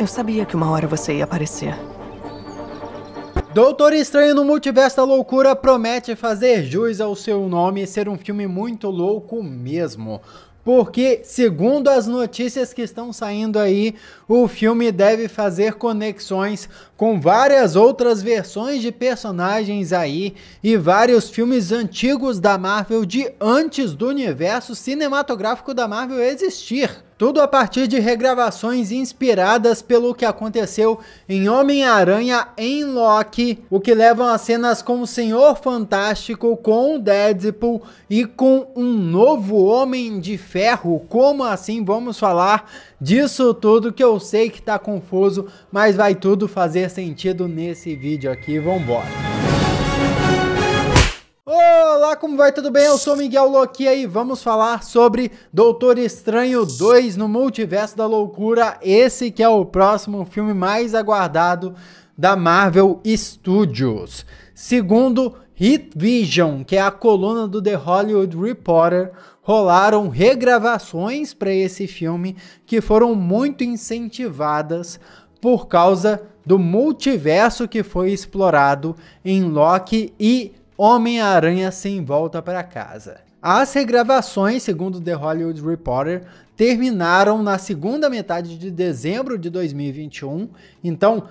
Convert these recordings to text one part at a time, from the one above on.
Eu sabia que uma hora você ia aparecer. Doutor Estranho no Multiverso da Loucura promete fazer jus ao seu nome e ser um filme muito louco mesmo. Porque, segundo as notícias que estão saindo aí, o filme deve fazer conexões com várias outras versões de personagens aí e vários filmes antigos da Marvel de antes do universo cinematográfico da Marvel existir. Tudo a partir de regravações inspiradas pelo que aconteceu em Homem-Aranha em Loki, o que levam a cenas com o Senhor Fantástico, com o Deadpool e com um novo Homem de Ferro. Como assim? Vamos falar disso tudo que eu sei que tá confuso, mas vai tudo fazer sentido nesse vídeo aqui. Vambora! Olá, como vai? Tudo bem? Eu sou Miguel Loki e vamos falar sobre Doutor Estranho 2 no Multiverso da Loucura. Esse que é o próximo filme mais aguardado da Marvel Studios. Segundo Hit Vision, que é a coluna do The Hollywood Reporter, rolaram regravações para esse filme que foram muito incentivadas por causa do multiverso que foi explorado em Loki e Homem-Aranha sem volta para casa. As regravações, segundo The Hollywood Reporter, terminaram na segunda metade de dezembro de 2021. Então,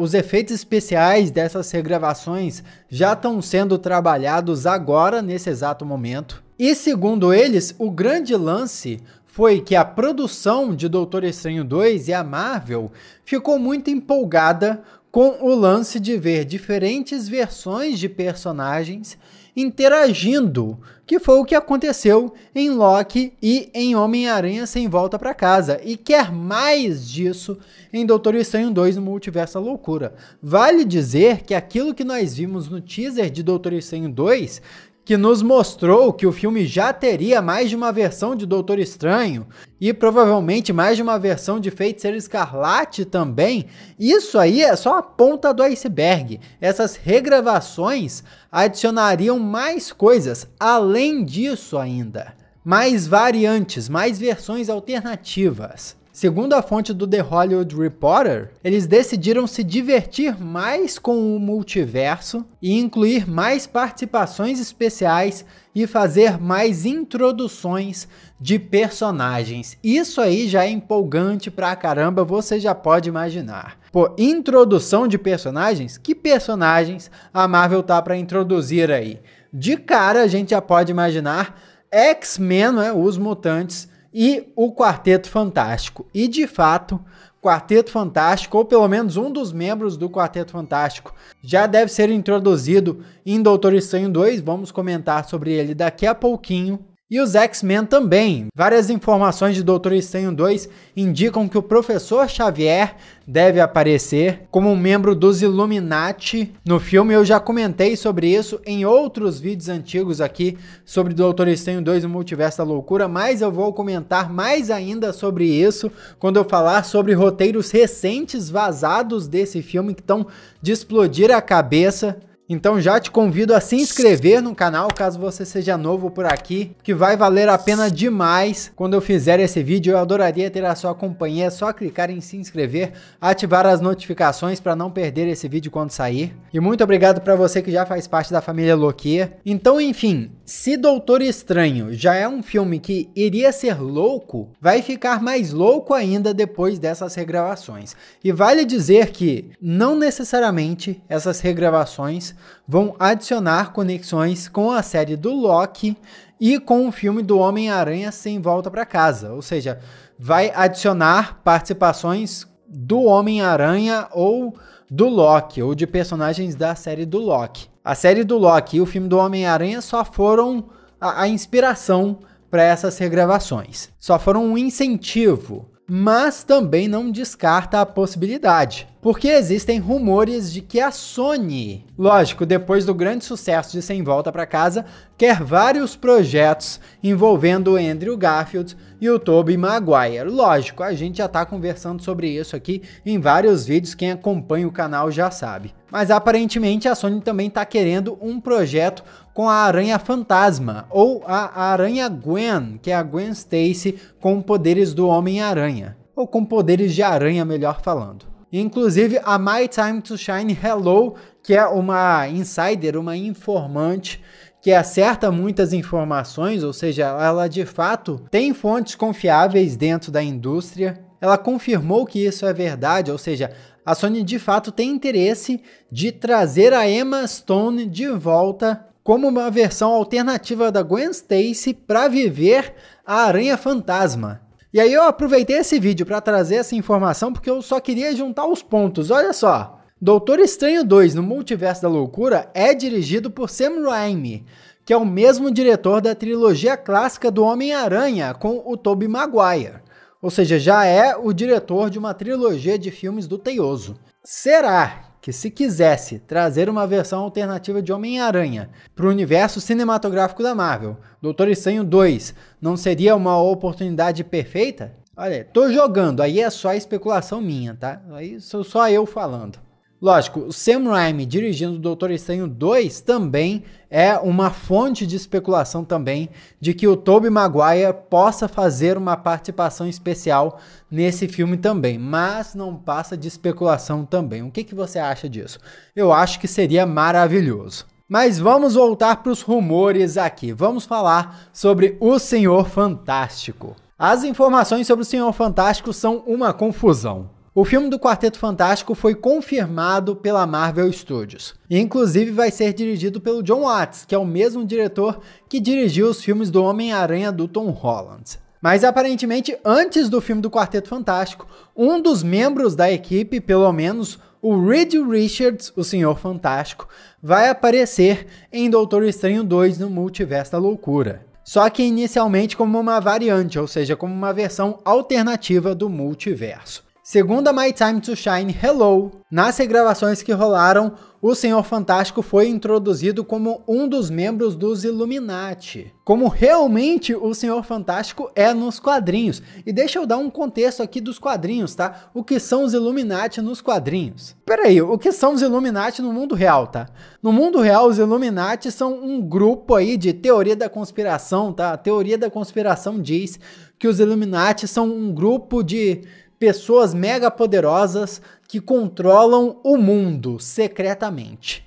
os efeitos especiais dessas regravações já estão sendo trabalhados agora, nesse exato momento. E segundo eles, o grande lance foi que a produção de Doutor Estranho 2 e a Marvel ficou muito empolgada com o lance de ver diferentes versões de personagens interagindo, que foi o que aconteceu em Loki e em Homem-Aranha Sem Volta para Casa, e quer mais disso em Doutor Estranho 2 no Multiverso da Loucura. Vale dizer que aquilo que nós vimos no teaser de Doutor Estranho 2 que nos mostrou que o filme já teria mais de uma versão de Doutor Estranho e provavelmente mais de uma versão de Feiticeiro Escarlate também. Isso aí é só a ponta do iceberg. Essas regravações adicionariam mais coisas além disso ainda. Mais variantes, mais versões alternativas. Segundo a fonte do The Hollywood Reporter, eles decidiram se divertir mais com o multiverso e incluir mais participações especiais e fazer mais introduções de personagens. Isso aí já é empolgante pra caramba, você já pode imaginar. Pô, introdução de personagens? Que personagens a Marvel tá para introduzir aí? De cara a gente já pode imaginar X-Men, né, os mutantes e o Quarteto Fantástico. E de fato, Quarteto Fantástico, ou pelo menos um dos membros do Quarteto Fantástico, já deve ser introduzido em Doutor Estranho 2. Vamos comentar sobre ele daqui a pouquinho. E os X-Men também. Várias informações de Doutor Estranho 2 indicam que o Professor Xavier deve aparecer como um membro dos Illuminati no filme. Eu já comentei sobre isso em outros vídeos antigos aqui sobre Doutor Estranho 2 e o Multiverso da Loucura, mas eu vou comentar mais ainda sobre isso quando eu falar sobre roteiros recentes vazados desse filme que estão de explodir a cabeça então já te convido a se inscrever no canal caso você seja novo por aqui, que vai valer a pena demais. Quando eu fizer esse vídeo, eu adoraria ter a sua companhia. É só clicar em se inscrever, ativar as notificações para não perder esse vídeo quando sair. E muito obrigado para você que já faz parte da família Loquia. Então, enfim, se Doutor Estranho já é um filme que iria ser louco, vai ficar mais louco ainda depois dessas regravações. E vale dizer que não necessariamente essas regravações vão adicionar conexões com a série do Loki e com o filme do Homem-Aranha sem volta para casa, ou seja, vai adicionar participações do Homem-Aranha ou do Loki ou de personagens da série do Loki. A série do Loki e o filme do Homem-Aranha só foram a, a inspiração para essas regravações. Só foram um incentivo mas também não descarta a possibilidade, porque existem rumores de que a Sony, lógico, depois do grande sucesso de Sem Volta para Casa, quer vários projetos envolvendo Andrew Garfield e o Tobey Maguire. Lógico, a gente já está conversando sobre isso aqui em vários vídeos, quem acompanha o canal já sabe. Mas aparentemente a Sony também está querendo um projeto com a Aranha Fantasma, ou a Aranha Gwen, que é a Gwen Stacy com poderes do Homem-Aranha, ou com poderes de aranha, melhor falando. Inclusive, a My Time to Shine Hello, que é uma insider, uma informante que acerta muitas informações, ou seja, ela de fato tem fontes confiáveis dentro da indústria. Ela confirmou que isso é verdade, ou seja, a Sony de fato tem interesse de trazer a Emma Stone de volta como uma versão alternativa da Gwen Stacy para viver a Aranha Fantasma. E aí eu aproveitei esse vídeo para trazer essa informação porque eu só queria juntar os pontos. Olha só, Doutor Estranho 2 no Multiverso da Loucura é dirigido por Sam Raimi, que é o mesmo diretor da trilogia clássica do Homem-Aranha com o Tobey Maguire. Ou seja, já é o diretor de uma trilogia de filmes do Teioso. Será que se quisesse trazer uma versão alternativa de Homem-Aranha para o universo cinematográfico da Marvel, Doutor Estranho 2 não seria uma oportunidade perfeita? Olha, tô jogando, aí é só especulação minha, tá? Aí sou só eu falando. Lógico, o Sam Raimi dirigindo o Doutor Estranho 2 também é uma fonte de especulação também de que o Tobey Maguire possa fazer uma participação especial nesse filme também, mas não passa de especulação também. O que, que você acha disso? Eu acho que seria maravilhoso. Mas vamos voltar para os rumores aqui. Vamos falar sobre o Senhor Fantástico. As informações sobre o Senhor Fantástico são uma confusão. O filme do Quarteto Fantástico foi confirmado pela Marvel Studios. E, inclusive vai ser dirigido pelo John Watts, que é o mesmo diretor que dirigiu os filmes do Homem-Aranha do Tom Holland. Mas aparentemente, antes do filme do Quarteto Fantástico, um dos membros da equipe, pelo menos o Reed Richards, o Senhor Fantástico, vai aparecer em Doutor Estranho 2 no Multiverso da Loucura. Só que inicialmente como uma variante, ou seja, como uma versão alternativa do multiverso. Segundo a My Time to Shine Hello, nas regravações que rolaram, o Senhor Fantástico foi introduzido como um dos membros dos Illuminati. Como realmente o Senhor Fantástico é nos quadrinhos. E deixa eu dar um contexto aqui dos quadrinhos, tá? O que são os Illuminati nos quadrinhos? Peraí, o que são os Illuminati no mundo real, tá? No mundo real, os Illuminati são um grupo aí de teoria da conspiração, tá? A teoria da conspiração diz que os Illuminati são um grupo de pessoas mega poderosas que controlam o mundo secretamente.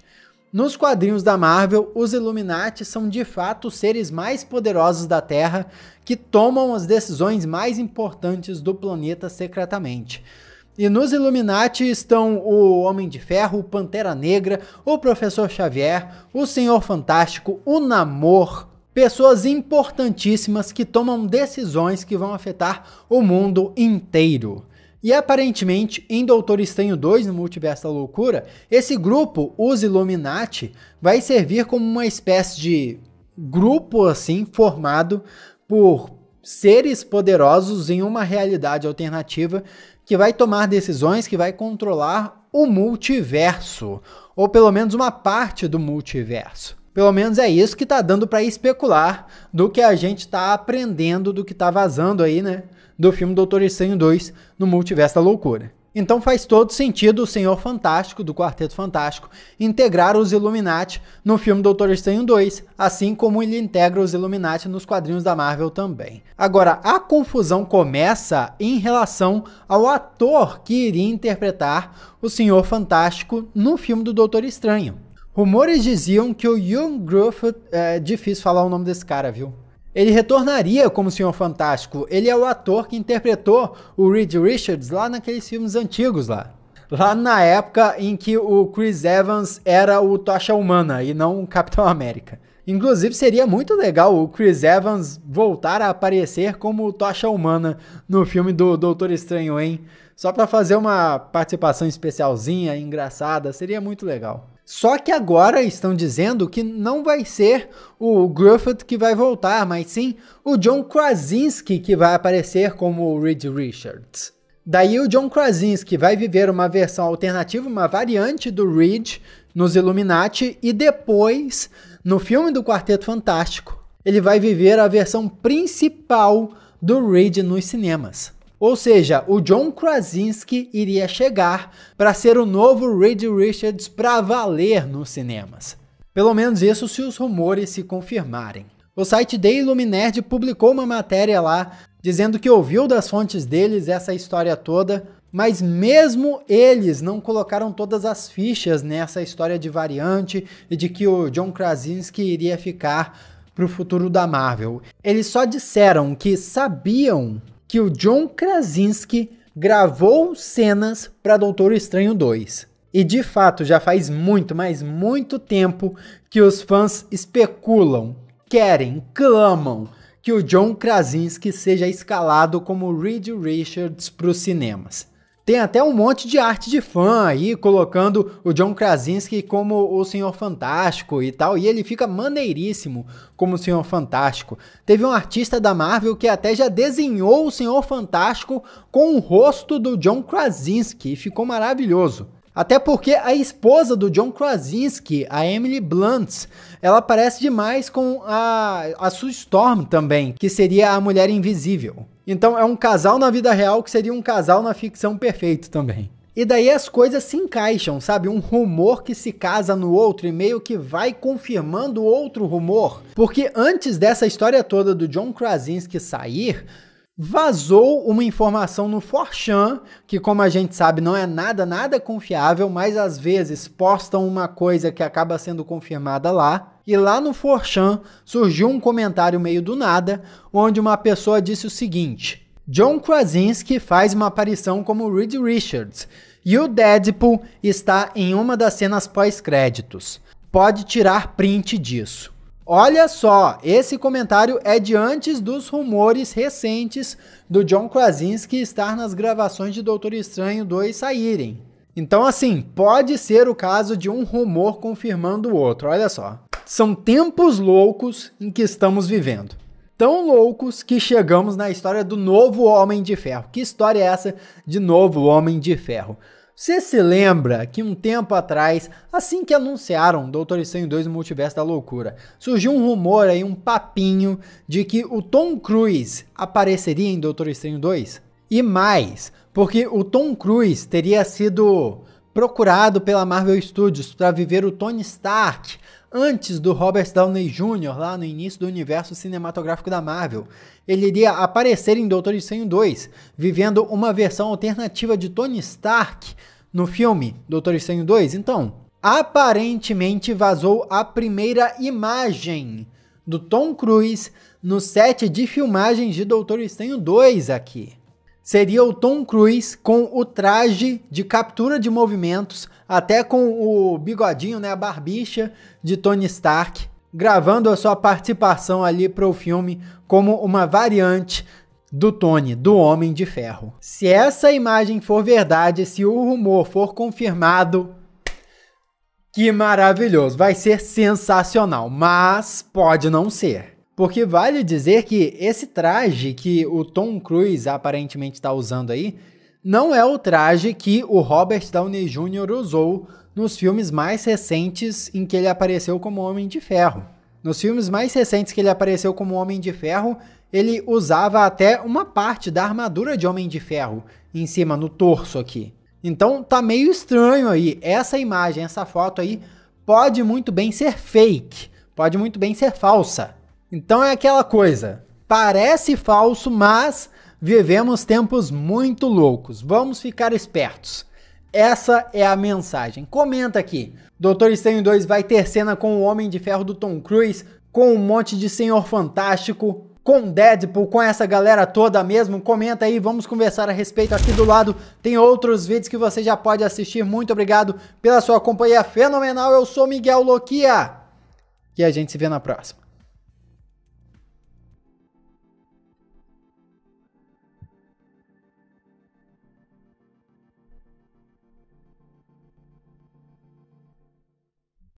Nos quadrinhos da Marvel, os Illuminati são de fato os seres mais poderosos da Terra que tomam as decisões mais importantes do planeta secretamente. E nos Illuminati estão o Homem de Ferro, o Pantera Negra, o Professor Xavier, o Senhor Fantástico, o Namor, Pessoas importantíssimas que tomam decisões que vão afetar o mundo inteiro. E aparentemente, em Doutor Estranho 2, no Multiverso da Loucura, esse grupo, os Illuminati, vai servir como uma espécie de grupo assim formado por seres poderosos em uma realidade alternativa que vai tomar decisões que vai controlar o multiverso, ou pelo menos uma parte do multiverso. Pelo menos é isso que tá dando para especular do que a gente tá aprendendo do que tá vazando aí, né? Do filme Doutor Estranho 2 no Multiverso da Loucura. Então faz todo sentido o Senhor Fantástico do Quarteto Fantástico integrar os Illuminati no filme Doutor Estranho 2, assim como ele integra os Illuminati nos quadrinhos da Marvel também. Agora, a confusão começa em relação ao ator que iria interpretar o Senhor Fantástico no filme do Doutor Estranho. Rumores diziam que o Young Grufford, é difícil falar o nome desse cara, viu? Ele retornaria como Senhor Fantástico. Ele é o ator que interpretou o Reed Richards lá naqueles filmes antigos lá. Lá na época em que o Chris Evans era o Tocha Humana e não o Capitão América. Inclusive, seria muito legal o Chris Evans voltar a aparecer como Tocha Humana no filme do Doutor Estranho, hein? Só para fazer uma participação especialzinha, engraçada, seria muito legal. Só que agora estão dizendo que não vai ser o Griffith que vai voltar, mas sim o John Krasinski que vai aparecer como o Reed Richards. Daí o John Krasinski vai viver uma versão alternativa, uma variante do Reed nos Illuminati e depois, no filme do Quarteto Fantástico, ele vai viver a versão principal do Reed nos cinemas. Ou seja, o John Krasinski iria chegar para ser o novo Reed Richards para valer nos cinemas. Pelo menos isso se os rumores se confirmarem. O site The Illuminerd publicou uma matéria lá dizendo que ouviu das fontes deles essa história toda, mas mesmo eles não colocaram todas as fichas nessa história de variante e de que o John Krasinski iria ficar para o futuro da Marvel. Eles só disseram que sabiam que o John Krasinski gravou cenas para Doutor Estranho 2. E de fato, já faz muito, mas muito tempo que os fãs especulam, querem, clamam que o John Krasinski seja escalado como Reed Richards para os cinemas. Tem até um monte de arte de fã aí, colocando o John Krasinski como o Senhor Fantástico e tal, e ele fica maneiríssimo como o Senhor Fantástico. Teve um artista da Marvel que até já desenhou o Senhor Fantástico com o rosto do John Krasinski, e ficou maravilhoso. Até porque a esposa do John Krasinski, a Emily Blunt, ela parece demais com a, a Sue Storm também, que seria a Mulher Invisível. Então é um casal na vida real que seria um casal na ficção perfeito também. E daí as coisas se encaixam, sabe? Um rumor que se casa no outro e meio que vai confirmando outro rumor. Porque antes dessa história toda do John Krasinski sair, Vazou uma informação no Forchan, que como a gente sabe não é nada, nada confiável, mas às vezes postam uma coisa que acaba sendo confirmada lá. E lá no Forchan surgiu um comentário meio do nada, onde uma pessoa disse o seguinte: John Krasinski faz uma aparição como Reed Richards, e o Deadpool está em uma das cenas pós-créditos. Pode tirar print disso. Olha só, esse comentário é de antes dos rumores recentes do John Krasinski estar nas gravações de Doutor Estranho 2 saírem. Então, assim, pode ser o caso de um rumor confirmando o outro, olha só. São tempos loucos em que estamos vivendo. Tão loucos que chegamos na história do novo Homem de Ferro. Que história é essa de novo Homem de Ferro? Você se lembra que um tempo atrás, assim que anunciaram Doutor Estranho 2 no Multiverso da Loucura, surgiu um rumor aí, um papinho de que o Tom Cruise apareceria em Doutor Estranho 2? E mais, porque o Tom Cruise teria sido procurado pela Marvel Studios para viver o Tony Stark antes do Robert Downey Jr., lá no início do universo cinematográfico da Marvel. Ele iria aparecer em Doutor Estranho 2, vivendo uma versão alternativa de Tony Stark no filme Doutor Estranho 2. Então, aparentemente vazou a primeira imagem do Tom Cruise no set de filmagens de Doutor Estranho 2 aqui seria o Tom Cruise com o traje de captura de movimentos, até com o bigodinho, né, a barbicha de Tony Stark, gravando a sua participação ali para o filme como uma variante do Tony, do Homem de Ferro. Se essa imagem for verdade, se o rumor for confirmado, que maravilhoso, vai ser sensacional, mas pode não ser. Porque vale dizer que esse traje que o Tom Cruise aparentemente está usando aí não é o traje que o Robert Downey Jr. usou nos filmes mais recentes em que ele apareceu como Homem de Ferro. Nos filmes mais recentes que ele apareceu como Homem de Ferro, ele usava até uma parte da armadura de Homem de Ferro em cima, no torso aqui. Então tá meio estranho aí. Essa imagem, essa foto aí, pode muito bem ser fake, pode muito bem ser falsa. Então é aquela coisa, parece falso, mas vivemos tempos muito loucos. Vamos ficar espertos. Essa é a mensagem. Comenta aqui. Doutor Estranho 2 vai ter cena com o Homem de Ferro do Tom Cruise, com um monte de Senhor Fantástico, com Deadpool, com essa galera toda mesmo. Comenta aí, vamos conversar a respeito aqui do lado. Tem outros vídeos que você já pode assistir. Muito obrigado pela sua companhia fenomenal. Eu sou Miguel Loquia e a gente se vê na próxima.